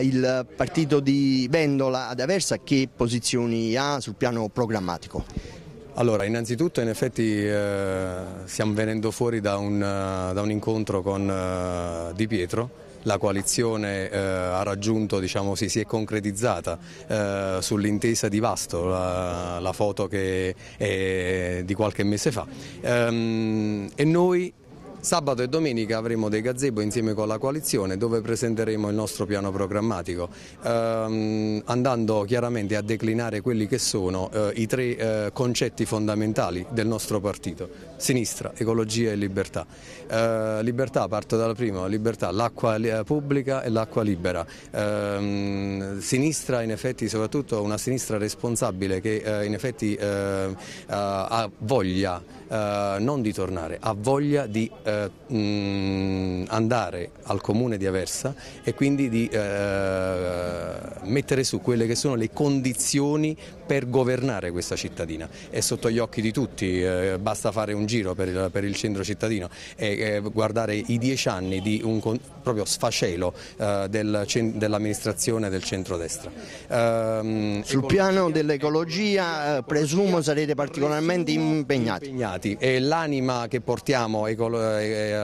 il partito di Vendola ad Aversa che posizioni ha sul piano programmatico? Allora, innanzitutto in effetti eh, stiamo venendo fuori da un, eh, da un incontro con eh, Di Pietro, la coalizione eh, ha raggiunto, diciamo, si, si è concretizzata eh, sull'intesa di Vasto, la, la foto che è di qualche mese fa. Ehm, e noi Sabato e domenica avremo dei gazebo insieme con la coalizione dove presenteremo il nostro piano programmatico, ehm, andando chiaramente a declinare quelli che sono eh, i tre eh, concetti fondamentali del nostro partito, sinistra, ecologia e libertà. Eh, libertà, parto dalla prima, libertà, l'acqua eh, pubblica e l'acqua libera. Ehm, sinistra in effetti soprattutto una sinistra responsabile che eh, in effetti eh, ha voglia non di tornare, ha voglia di eh, mh, mm, andare al comune di Aversa e quindi di eh, mettere su quelle che sono le condizioni per governare questa cittadina. È sotto gli occhi di tutti, eh, basta fare un giro per il, per il centro cittadino e eh, guardare i dieci anni di un proprio sfacelo eh, del, dell'amministrazione del centrodestra. Ehm, Sul piano dell'ecologia eh, presumo sarete particolarmente impegnati. impegnati. E l'anima eh,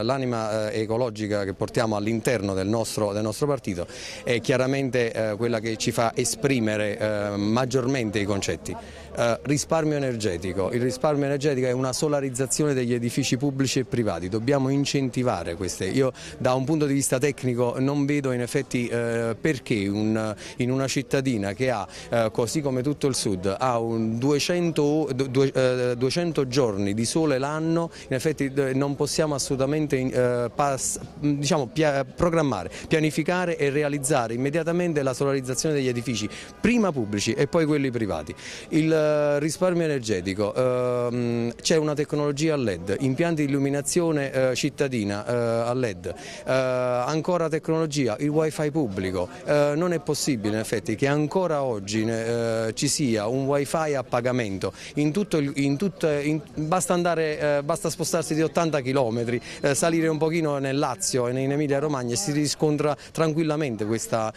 eh, ecologica che portiamo all'interno del, del nostro, partito è chiaramente quella che che ci fa esprimere eh, maggiormente i concetti eh, risparmio energetico. Il risparmio energetico è una solarizzazione degli edifici pubblici e privati, dobbiamo incentivare queste. Io da un punto di vista tecnico non vedo in effetti eh, perché un, in una cittadina che ha, eh, così come tutto il sud, ha 200, 200, eh, giorni di sole l'anno, in effetti non possiamo assolutamente eh, pass, diciamo, pia, programmare, pianificare e realizzare immediatamente la solarizzazione degli edifici, prima pubblici e poi quelli privati. Il, eh, risparmio energetico, ehm, c'è una tecnologia a LED, impianti di illuminazione eh, cittadina eh, a LED, ancora tecnologia, il wifi pubblico, non è possibile in effetti che ancora oggi ci sia un wifi a pagamento, in tutto, in tutto, in, basta, andare, basta, spostarsi di 80 km, salire un pochino nel Lazio e in Emilia Romagna e si riscontra tranquillamente questa,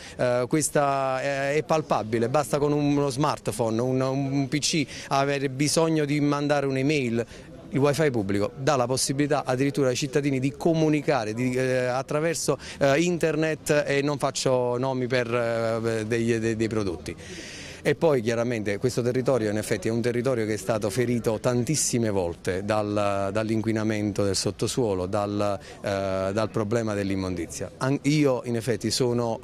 questa è palpabile, basta con uno smartphone, un, un PC, avere bisogno di mandare un'email, il wifi pubblico dà la possibilità addirittura ai cittadini di comunicare di, eh, attraverso eh, internet e non faccio nomi per eh, dei, dei, dei prodotti e poi chiaramente questo territorio in effetti è un territorio che è stato ferito tantissime volte dal, dall'inquinamento del sottosuolo, dal, eh, dal problema dell'immondizia. An io in effetti sono,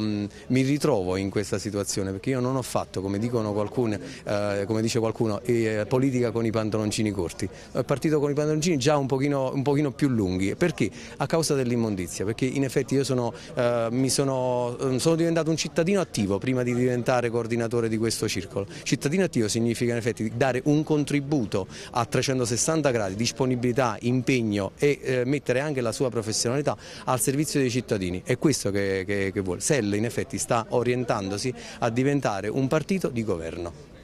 eh, mi ritrovo in questa situazione perché io non ho fatto, come, qualcune, eh, come dice qualcuno, eh, politica con i pantaloncini corti, ho partito con i pantaloncini già un pochino, un pochino più lunghi, perché? A causa dell'immondizia, perché in effetti io sono, eh, sono, ehm, sono diventato un cittadino attivo prima di diventare coordinatore coordinatore di questo circolo. Cittadino attivo significa in effetti dare un contributo a 360 gradi, disponibilità, impegno e eh, mettere anche la sua professionalità al servizio dei cittadini. È questo che, che, che vuole. Sell in effetti sta orientandosi a diventare un partito di governo.